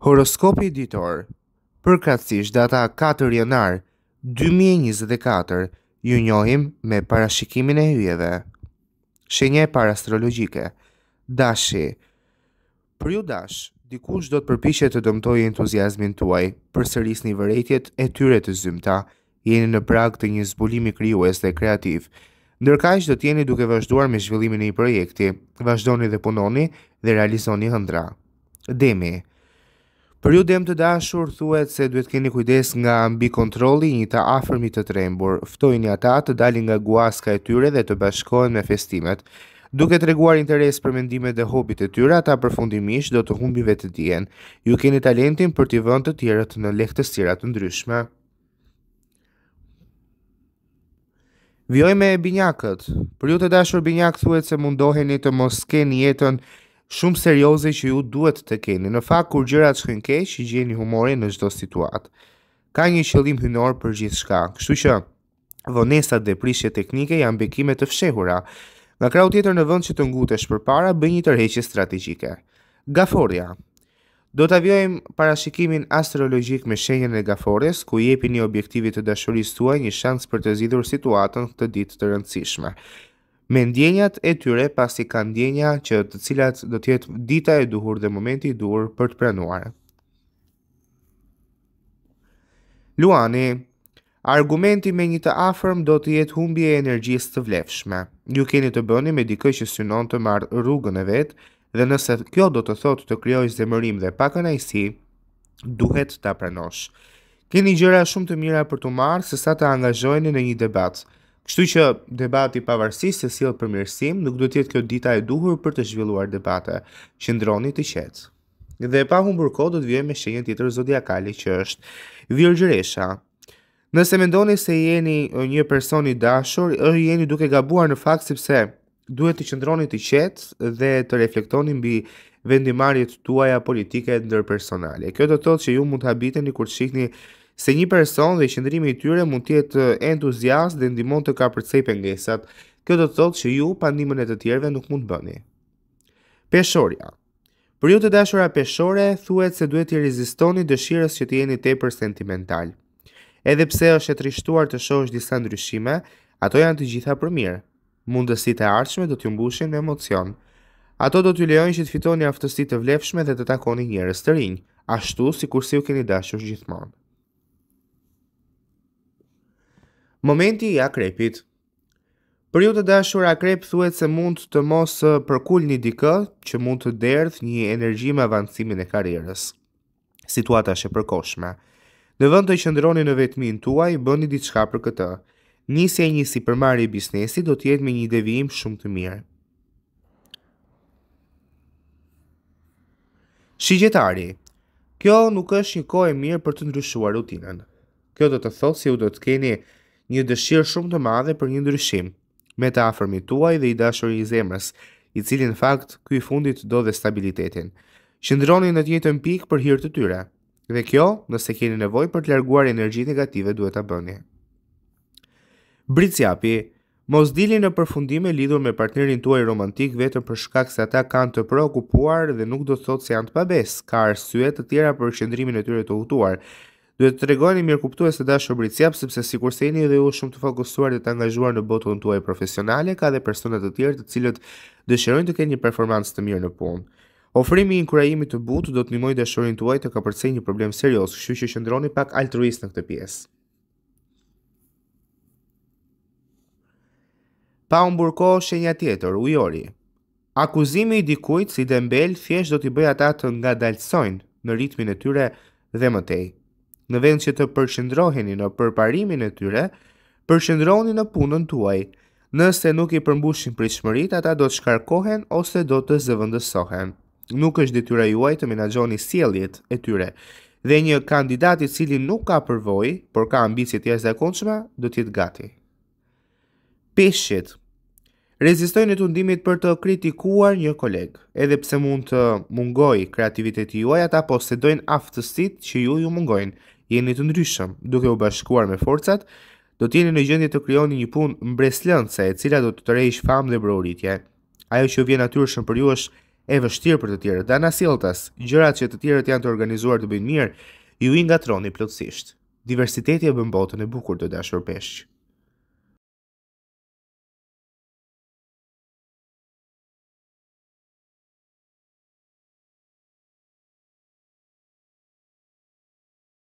Horoskopi ditor Për kratësisht data 4 janar 2024 ju njohim me parashikimin e hyjeve. Shenje parastrologjike Dashi Për ju dash, dikush do të përpishe të dëmtoj entuziasmin tuaj për sëris një vërejtjet e tyre të zymta, jeni në prag të një zbulimi kryues dhe kreativ. Ndërkajsh do t'jeni duke vazhduar me zhvillimin e i projekti, vazhdoni dhe punoni dhe realizoni hëndra. Demi Për ju dem të dashur, thuet se duhet keni kujdes nga ambi kontroli një të afërmi të trembur. Ftojnë ata të dalin nga guaska e tyre dhe të bashkojnë me festimet. Duke të reguar interes për mendimet dhe hobit e tyre, ata përfundimisht do të humbive të djenë. Ju keni talentin për t'i vënd të tjerët në lehtësirat të ndryshme. Vjoj me binjakët. Për ju të dashur binjak thuet se mundoheni të mos keni jetën shumë serioze që ju duhet të keni. Në fakt, kur gjërat shkën keq, i gjeni humorin në çdo situatë. Ka një qëllim hynor për gjithë shka. Kështu që, vonesat dhe prishje teknike janë bekimet të fshehura. Nga krau tjetër në vënd që të ngutesh për para, bëj një tërheqje strategjike. Gaforja Do të avjojmë parashikimin astrologjik me shenjën e gafores, ku jepi një objektivit të dashurisë tuaj një shans për të zidhur situatën të ditë të rëndësishme me ndjenjat e tyre pasi ka ndjenja që të cilat do tjetë dita e duhur dhe momenti i duhur për të pranuar. Luani, argumenti me një të afërm do të jetë humbje e energjisë të vlefshme. Ju keni të bëni me dikë që synon të marrë rrugën e vetë dhe nëse kjo do të thotë të kryoj zemërim dhe pakën duhet të pranosh. Keni gjëra shumë të mira për të marrë se sa të angazhojni në një debatë. Kështu që debati i pavarësisë se sill përmirësim, nuk duhet të jetë kjo dita e duhur për të zhvilluar debate. Qëndroni të qetë. Dhe pa humbur kohë do të vijmë me shenjën tjetër zodiakale që është Virgjëresha. Nëse mendoni se jeni një person i dashur, ë jeni duke gabuar në fakt sepse duhet të qëndroni të qetë dhe të reflektoni mbi vendimarrjet tuaja politike ndërpersonale. Kjo do të thotë që ju mund të habiteni kur të shihni se një person dhe i qëndrimi i tyre mund të jetë entuziast dhe ndihmon të kapërcej pengesat. Kjo do të thotë që ju pa e të tjerëve nuk mund të bëni. Peshorja. Për ju të dashura peshore thuhet se duhet të rezistoni dëshirës që të jeni tepër sentimental. Edhe pse është e trishtuar të shohësh disa ndryshime, ato janë të gjitha për mirë. Mundësitë e ardhshme do t'ju mbushin me emocion. Ato do t'ju lejojnë që të fitoni aftësi të vlefshme dhe të takoni njerëz të rinj, ashtu sikur si u keni dashur gjithmonë. Momenti i akrepit Për ju të dashur akrep thuet se mund të mos përkull një dikë që mund të derdh një energji me avancimin e karierës. Situata është e përkoshme. Në vënd të qëndroni në vetminë tuaj, bëni diçka për këtë. Nisja e një si biznesi do tjetë me një devijim shumë të mirë. Shigjetari Kjo nuk është një kohë e mirë për të ndryshuar rutinën. Kjo do të thotë si u do të keni një dëshirë shumë të madhe për një ndryshim, me të afërmi tuaj dhe i dashur i zemrës, i cili në fakt ky i fundit do dhe stabilitetin. Qëndroni në të njëjtën pikë për hir të tyre. Dhe kjo, nëse keni nevojë për të larguar energji negative, duhet ta bëni. Britsjapi, Mos dili në përfundim e lidhur me partnerin tuaj romantik vetëm për shkak se ata kanë të preokupuar dhe nuk do të thotë se janë të pabesë. Ka arsye të tjera për qëndrimin e tyre të hutuar duhet të tregoni mirë kuptues të dashur Britsjap, sepse sikur se jeni dhe ju shumë të fokusuar dhe të angazhuar në botën tuaj profesionale, ka dhe persona të tjerë të cilët dëshirojnë të kenë një performancë të mirë në punë. Ofrimi i inkurajimit të butë do të ndihmojë dashurin tuaj të kapërcejë një problem serioz, kështu që qëndroni pak altruist në këtë pjesë. Pa unë burko, shenja tjetër, ujori. Akuzimi i dikujt si dembel thjesht do t'i bëj ata të ngadalsojnë në ritmin e tyre dhe më tej në vend që të përqendroheni në përparimin e tyre, përqendroni në punën tuaj. Nëse nuk i përmbushin pritshmëritë, ata do të shkarkohen ose do të zëvendësohen. Nuk është detyra juaj të menaxhoni sjelljet e tyre. Dhe një kandidat i cili nuk ka përvojë, por ka ambicie të jashtëzakonshme, do të jetë gati. Peshqit. Rezistojnë të undimit për të kritikuar një koleg. Edhe pse mund të mungoj kreativiteti juaj, ata posedojnë aftësit që ju ju mungojnë jeni të ndryshëm, duke u bashkuar me forcat, do të jeni në gjendje të krijoni një punë mbreslëndse e cila do të tërheq famë dhe broritje. Ajo që vjen natyrshëm për ju është e vështirë për të tjerët. Dana Siltas, gjërat që të tjerët janë të organizuar të bëjnë mirë, ju i ngatroni plotësisht. Diversiteti e bën botën e bukur të dashur peshq.